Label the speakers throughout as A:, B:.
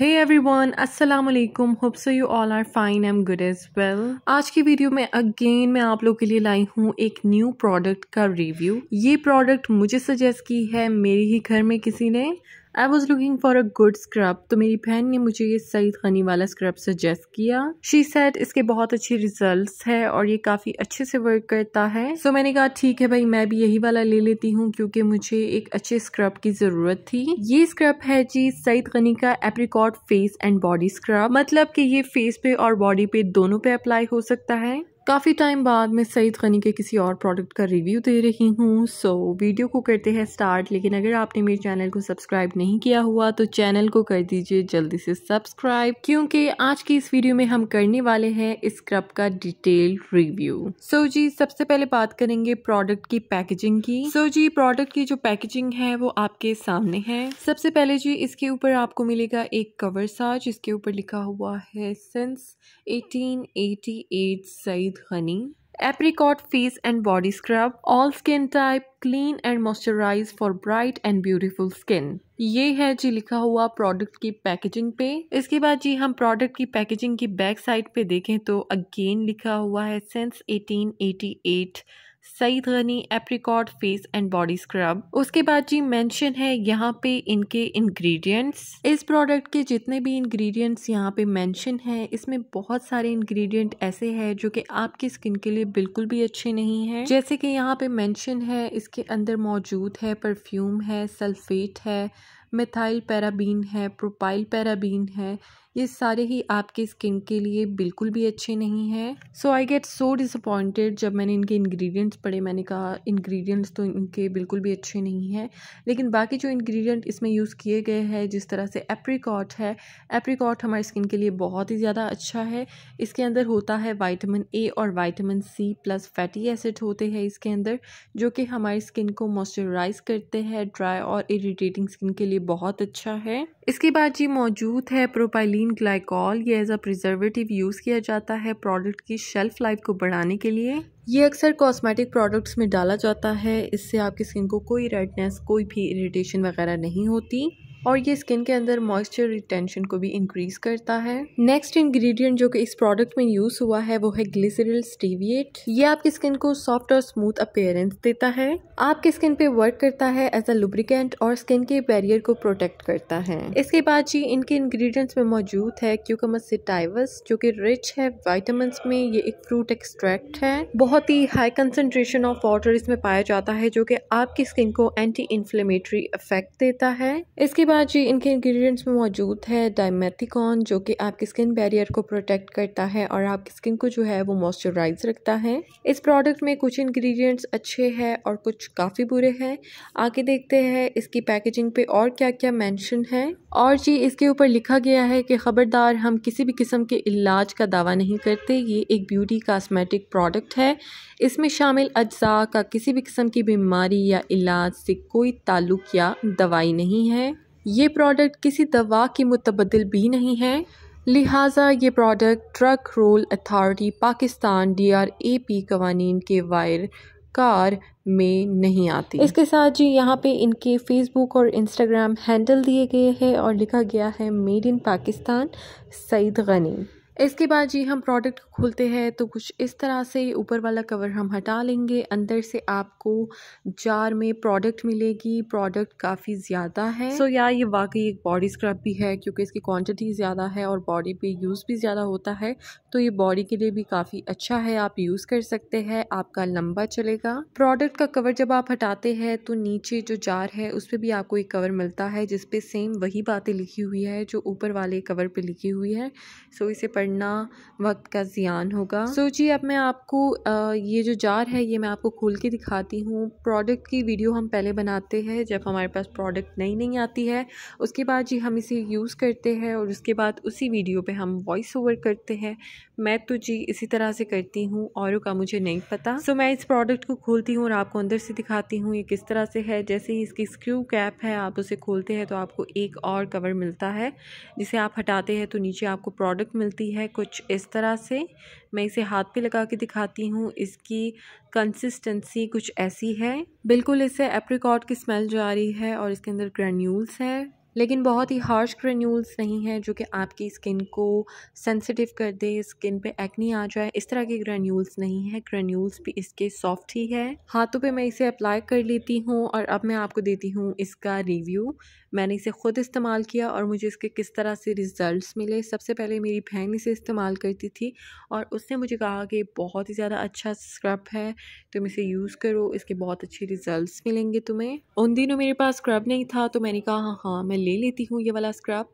A: Hey everyone, Assalamualaikum. Hope so you all are fine. I'm good as well. आज की video में again मैं आप लोग के लिए लाई हूँ एक न्यू प्रोडक्ट का रिव्यू ये प्रोडक्ट मुझे सजेस्ट की है मेरे ही घर में किसी ने I was looking for a good scrub तो मेरी बहन ने मुझे ये सईद गनी वाला स्क्रब सजेस्ट किया शी सेट इसके बहुत अच्छे रिजल्ट है और ये काफ़ी अच्छे से वर्क करता है सो so, मैंने कहा ठीक है भाई मैं भी यही वाला ले लेती हूँ क्योंकि मुझे एक अच्छे स्क्रब की ज़रूरत थी ये स्क्रब है जी सईद गनी का apricot face and body scrub मतलब कि ये फेस पे और बॉडी पे दोनों पे अप्लाई हो सकता है काफ़ी टाइम बाद मैं सईद गनी के किसी और प्रोडक्ट का रिव्यू दे रही हूँ सो वीडियो को करते हैं स्टार्ट लेकिन अगर आपने मेरे चैनल को सब्सक्राइब नहीं किया हुआ तो चैनल को कर दीजिए जल्दी से सब्सक्राइब क्योंकि आज की इस वीडियो में हम करने वाले हैं इस स्क्रब का डिटेल रिव्यू सो जी सबसे पहले बात करेंगे प्रोडक्ट की पैकेजिंग की सो जी प्रोडक्ट की जो पैकेजिंग है वो आपके सामने है सबसे पहले जी इसके ऊपर आपको मिलेगा एक कवर सा जिसके ऊपर लिखा हुआ है since 1888 Saeed with honey, apricot face and body scrub, all skin type, clean and moisturize for bright and beautiful skin. ये है जी लिखा हुआ प्रोडक्ट की पैकेजिंग पे इसके बाद जी हम प्रोडक्ट की पैकेजिंग की बैक साइड पे देखें तो अगेन लिखा हुआ है since 1888 Saeed Ghani apricot face and body scrub उसके बाद जी मेंशन है यहाँ पे इनके इंग्रेडिएंट्स इस प्रोडक्ट के जितने भी इंग्रेडिएंट्स यहाँ पे मेंशन है इसमें बहुत सारे इंग्रेडिएंट ऐसे हैं जो कि आपकी स्किन के लिए बिल्कुल भी अच्छे नहीं है जैसे कि यहाँ पे मेंशन है इसके अंदर मौजूद है परफ्यूम है सल्फेट है मिथाइल पैराबीन है प्रोपाइल पैराबीन है ये सारे ही आपके स्किन के लिए बिल्कुल भी अच्छे नहीं है so I get so disappointed जब मैंने इनके इंग्रेडिएंट्स पढ़े मैंने कहा इंग्रेडिएंट्स तो इनके बिल्कुल भी अच्छे नहीं हैं लेकिन बाकी जो इंग्रेडिएंट इसमें यूज़ किए गए हैं जिस तरह से एप्रिकॉट है एप्रिकॉट हमारी स्किन के लिए बहुत ही ज़्यादा अच्छा है इसके अंदर होता है वाइटामिन ए और vitamin C plus fatty acid होते हैं इसके अंदर जो कि हमारी स्किन को मॉइस्चराइज करते हैं ड्राई और इरीटेटिंग स्किन के लिए बहुत अच्छा है इसके बाद जी मौजूद है प्रोपाइलिन ethylene ग्लाइकॉल ये एज अ प्रिजर्वेटिव यूज़ किया जाता है प्रोडक्ट की शेल्फ लाइफ को बढ़ाने के लिए ये अक्सर कॉस्मेटिक प्रोडक्ट्स में डाला जाता है इससे आपकी स्किन को कोई रेडनेस कोई भी इरिटेशन वगैरह नहीं होती और ये स्किन के अंदर मॉइस्चर रिटेंशन को भी इंक्रीज़ करता है नेक्स्ट इंग्रेडिएंट जो कि इस प्रोडक्ट में यूज़ हुआ है वो है ग्लिसरल स्टीवियट ये आपकी स्किन को सॉफ्ट और स्मूथ अपेयरेंस देता है आपके स्किन पे वर्क करता है एज अ लुब्रिकेंट और स्किन के बैरियर को प्रोटेक्ट करता है इसके बाद जी इनके इंग्रीडियंट्स में मौजूद है क्यूकमर सिटाइवस जो कि रिच है वाइटामिन में ये एक फ्रूट एक्सट्रैक्ट है बहुत ही हाई कंसेंट्रेशन ऑफ वाटर इसमें पाया जाता है जो कि आपकी स्किन को एंटी इन्फ्लेमेटरी इफेक्ट देता है इसके बाद जी इनके इंग्रेडिएंट्स में मौजूद है डायमेथिकॉन जो कि आपकी स्किन बैरियर को प्रोटेक्ट करता है और आपकी स्किन को जो है वो मॉइस्चराइज रखता है इस प्रोडक्ट में कुछ इंग्रेडिएंट्स अच्छे हैं और कुछ काफ़ी बुरे हैं आगे देखते हैं इसकी पैकेजिंग पे और क्या क्या मेंशन है और जी इसके ऊपर लिखा गया है कि ख़बरदार हम किसी भी किस्म के इलाज का दावा नहीं करते ये एक ब्यूटी कास्मेटिक प्रोडक्ट है इसमें शामिल अज्जा का किसी भी किस्म की बीमारी या इलाज से कोई ताल्लुक़ या दवाई नहीं है ये प्रोडक्ट किसी दवा के मुतबदल भी नहीं है लिहाजा ये प्रोडक्ट ट्रक रोल authority Pakistan D R A P कवानीन के वायर कार में नहीं आती इसके साथ जी यहाँ पे इनके फेसबुक और इंस्टाग्राम हैंडल दिए गए हैं और लिखा गया है मेड इन पाकिस्तान सईद गनी इसके बाद जी हम प्रोडक्ट खोलते हैं तो कुछ इस तरह से ऊपर वाला कवर हम हटा लेंगे अंदर से आपको जार में प्रोडक्ट मिलेगी प्रोडक्ट काफ़ी ज़्यादा है सो so, यार ये वाकई एक बॉडी स्क्रब भी है क्योंकि इसकी क्वांटिटी ज़्यादा है और बॉडी पे यूज़ भी ज़्यादा होता है तो ये बॉडी के लिए भी काफ़ी अच्छा है आप यूज़ कर सकते हैं आपका लंबा चलेगा प्रोडक्ट का कवर जब आप हटाते हैं तो नीचे जो जार है उस पर भी आपको एक कवर मिलता है जिसपे सेम वही बातें लिखी हुई है जो ऊपर वाले कवर पर लिखी हुई है सो इसे वरना वक्त का ज़ियान होगा सो so, जी अब मैं आपको ये जो जार है ये मैं आपको खोल के दिखाती हूँ प्रोडक्ट की वीडियो हम पहले बनाते हैं जब हमारे पास प्रोडक्ट नई नई आती है उसके बाद जी हम इसे यूज़ करते हैं और उसके बाद उसी वीडियो पर हम वॉइस ओवर करते हैं मैं तो जी इसी तरह से करती हूँ औरों का मुझे नहीं पता सो so, मैं इस प्रोडक्ट को खोलती हूँ और आपको अंदर से दिखाती हूँ ये किस तरह से है जैसे ही इसकी स्क्रू कैप है आप उसे खोलते हैं तो आपको एक और कवर मिलता है जिसे आप हटाते हैं तो नीचे आपको प्रोडक्ट मिलती है होती है कुछ इस तरह से मैं इसे हाथ पे लगा के दिखाती हूँ इसकी कंसिस्टेंसी कुछ ऐसी है बिल्कुल इसे एप्रिकॉट की स्मेल जा रही है और इसके अंदर ग्रेन्यूल्स है लेकिन बहुत ही हार्श ग्रेन्यूल्स नहीं है जो कि आपकी स्किन को सेंसिटिव कर दे स्किन पे एक्नी आ जाए इस तरह के ग्रेन्यूल्स नहीं है ग्रेन्यूल्स भी इसके सॉफ्ट ही है हाथों पे मैं इसे अप्लाई कर लेती हूँ और अब मैं आपको देती हूँ इसका रिव्यू मैंने इसे ख़ुद इस्तेमाल किया और मुझे इसके किस तरह से रिज़ल्ट मिले सबसे पहले मेरी बहन इसे इस्तेमाल करती थी और उसने मुझे कहा कि बहुत ही ज़्यादा अच्छा स्क्रब है तुम इसे यूज़ करो इसके बहुत अच्छे रिज़ल्ट मिलेंगे तुम्हें उन दिनों मेरे पास स्क्रब नहीं था तो मैंने कहा हाँ हाँ मैं ले लेती हूँ ये वाला स्क्रब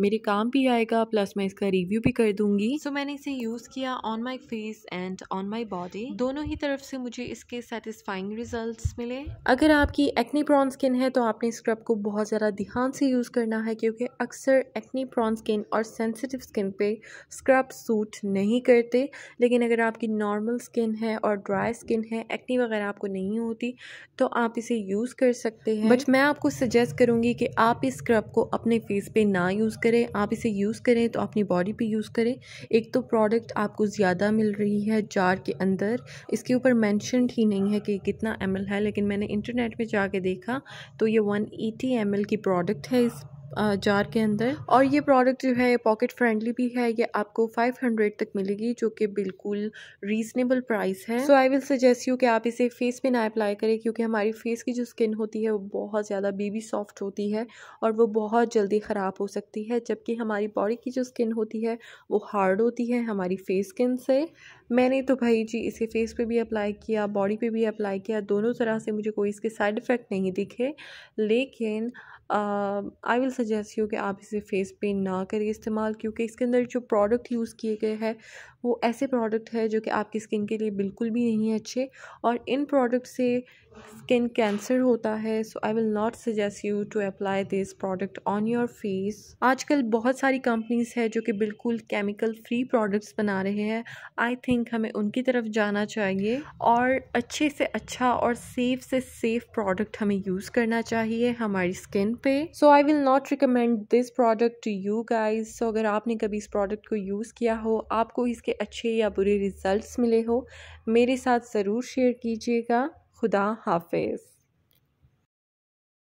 A: मेरे काम भी आएगा प्लस मैं इसका रिव्यू भी कर दूंगी सो so, मैंने इसे यूज़ किया on my face and on my body दोनों ही तरफ से मुझे इसके सेटिस्फाइंग रिजल्ट मिले अगर आपकी एक्नी प्रॉन स्किन है तो आपने स्क्रब को बहुत ज़्यादा ध्यान से यूज़ करना है क्योंकि अक्सर एक्नी प्रॉन स्किन और सेंसिटिव स्किन पे स्क्रब सूट नहीं करते लेकिन अगर आपकी नॉर्मल स्किन है और ड्राई स्किन है एक्नी वगैरह आपको नहीं होती तो आप इसे यूज़ कर सकते हैं बट मैं आपको सजेस्ट करूंगी कि आप इस स्क्रब को अपने फेस पे ना यूज़ करें आप इसे यूज़ करें तो अपनी बॉडी पे यूज़ करें एक तो प्रोडक्ट आपको ज़्यादा मिल रही है जार के अंदर इसके ऊपर मैंशनड ही नहीं है कि कितना एम है लेकिन मैंने इंटरनेट पर जाके देखा तो ये वन एटी की प्रोडक्ट है इस जार के अंदर और ये प्रोडक्ट जो है पॉकेट फ्रेंडली भी है ये आपको 500 तक मिलेगी जो कि बिल्कुल रीजनेबल प्राइस है so I will suggest you कि आप इसे फेस पे ना अप्लाई करें क्योंकि हमारी फेस की जो स्किन होती है वो बहुत ज़्यादा बेबी सॉफ्ट होती है और वो बहुत जल्दी ख़राब हो सकती है जबकि हमारी बॉडी की जो स्किन होती है वो हार्ड होती है हमारी फेस स्किन से मैंने तो भाई जी इसे फेस पे भी अप्लाई किया बॉडी पे भी अप्लाई किया दोनों तरह से मुझे कोई इसके साइड इफ़ेक्ट नहीं दिखे लेकिन आई विल सजेस्ट यू कि आप इसे फेस पे ना करें इस्तेमाल क्योंकि इसके अंदर जो प्रोडक्ट यूज़ किए गए हैं वो ऐसे प्रोडक्ट है जो कि आपकी स्किन के लिए बिल्कुल भी नहीं अच्छे और इन प्रोडक्ट से स्किन कैंसर होता है so I will not suggest you to apply this product on your face आजकल बहुत सारी कंपनीज है जो कि बिल्कुल केमिकल फ्री प्रोडक्ट्स बना रहे हैं आई थिंक हमें उनकी तरफ जाना चाहिए और अच्छे से अच्छा और सेफ से सेफ प्रोडक्ट हमें यूज़ करना चाहिए हमारी स्किन पे so I will not recommend this product to you guys so अगर आपने कभी इस प्रोडक्ट को यूज़ किया हो आपको इसके अच्छे या बुरे रिजल्ट मिले हो मेरे साथ ज़रूर शेयर कीजिएगा खुदा हाफिज़